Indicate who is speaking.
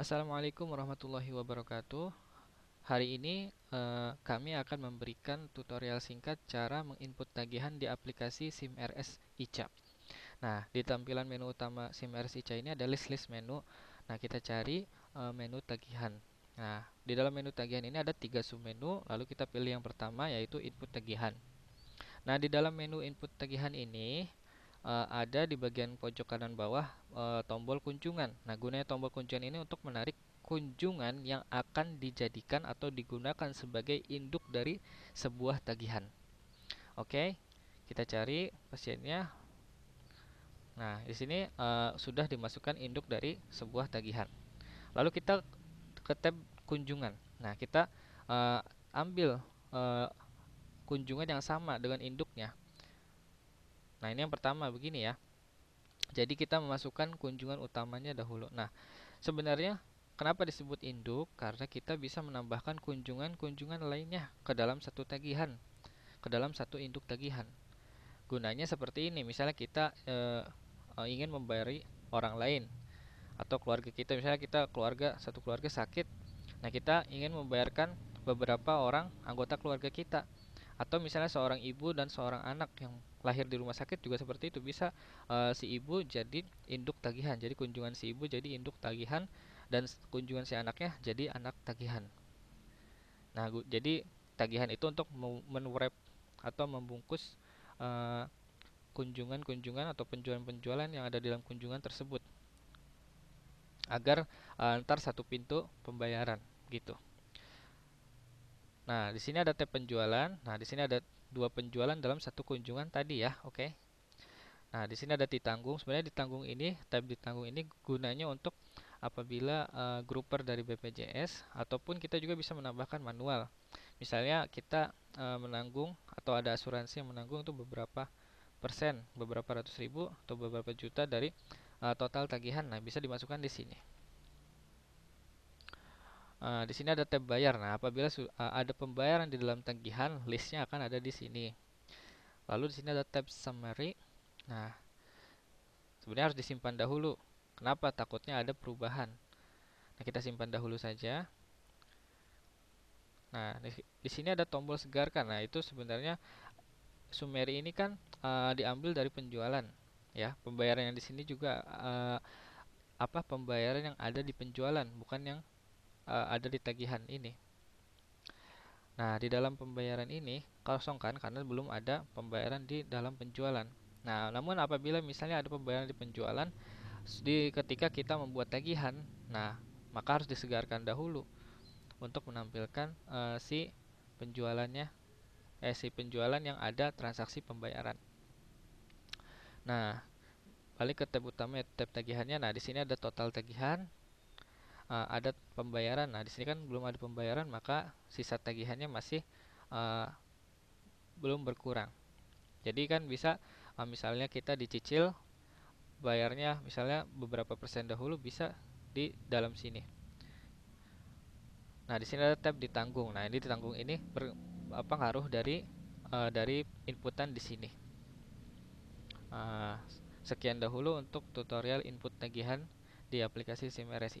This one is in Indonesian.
Speaker 1: Assalamualaikum warahmatullahi wabarakatuh. Hari ini e, kami akan memberikan tutorial singkat cara menginput tagihan di aplikasi SIMRS ICA. Nah, di tampilan menu utama SIMRS ICA ini ada list-list menu. Nah, kita cari e, menu tagihan. Nah, di dalam menu tagihan ini ada tiga sub menu. lalu kita pilih yang pertama yaitu input tagihan. Nah, di dalam menu input tagihan ini uh, ada di bagian pojok kanan bawah uh, tombol kunjungan. Nah, gunanya tombol kunjungan ini untuk menarik kunjungan yang akan dijadikan atau digunakan sebagai induk dari sebuah tagihan. Oke, kita cari pasiennya. Nah, di sini uh, sudah dimasukkan induk dari sebuah tagihan. Lalu kita ke tab kunjungan. Nah, kita uh, ambil uh, kunjungan yang sama dengan induknya. Nah, ini yang pertama begini ya. Jadi kita memasukkan kunjungan utamanya dahulu. Nah, sebenarnya kenapa disebut induk? Karena kita bisa menambahkan kunjungan-kunjungan lainnya ke dalam satu tagihan, ke dalam satu induk tagihan. Gunanya seperti ini, misalnya kita e, ingin membayari orang lain atau keluarga kita, misalnya kita keluarga satu keluarga sakit. Nah, kita ingin membayarkan beberapa orang anggota keluarga kita atau misalnya seorang ibu dan seorang anak yang lahir di rumah sakit juga seperti itu bisa uh, si ibu jadi induk tagihan jadi kunjungan si ibu jadi induk tagihan dan kunjungan si anaknya jadi anak tagihan nah jadi tagihan itu untuk menwrap atau membungkus eh, kunjungan-kunjungan atau penjualan-penjualan yang ada dalam kunjungan tersebut agar uh, ntar satu pintu pembayaran gitu Nah, di sini ada tab penjualan. Nah, di sini ada dua penjualan dalam satu kunjungan tadi ya, oke. Okay. Nah, di sini ada ditanggung. Sebenarnya ditanggung ini, tab ditanggung ini gunanya untuk apabila uh, grouper dari BPJS ataupun kita juga bisa menambahkan manual. Misalnya kita uh, menanggung atau ada asuransi yang menanggung itu beberapa persen, beberapa ratus ribu atau beberapa juta dari uh, total tagihan. Nah, bisa dimasukkan di sini. Eh, di sini ada tab bayar. Nah, apabila eh, ada pembayaran di dalam tagihan, listnya akan ada di sini. Lalu di sini ada tab summary. Nah, sebenarnya harus disimpan dahulu. Kenapa? Takutnya ada perubahan. Nah, kita simpan dahulu saja. Nah, di, sini ada tombol segarkan. Nah, itu sebenarnya summary ini kan uh, diambil dari penjualan, ya. Pembayaran yang di sini juga uh, apa? Pembayaran yang ada di penjualan, bukan yang uh, ada di tagihan ini. Nah, di dalam pembayaran ini kosong kan karena belum ada pembayaran di dalam penjualan. Nah, namun apabila misalnya ada pembayaran di penjualan di ketika kita membuat tagihan, nah, maka harus disegarkan dahulu untuk menampilkan uh, si penjualannya eh si penjualan yang ada transaksi pembayaran. Nah, balik ke tab utama tab tagihannya. Nah, di sini ada total tagihan, uh, eh, ada pembayaran. Nah, di sini kan belum ada pembayaran, maka sisa tagihannya masih uh, belum berkurang. Jadi kan bisa uh, misalnya kita dicicil bayarnya misalnya beberapa persen dahulu bisa di dalam sini. Nah, di sini ada tab ditanggung. Nah, ini ditanggung ini ber, apa ngaruh dari uh, dari inputan di sini. Uh, sekian dahulu untuk tutorial input tagihan di aplikasi SIM RS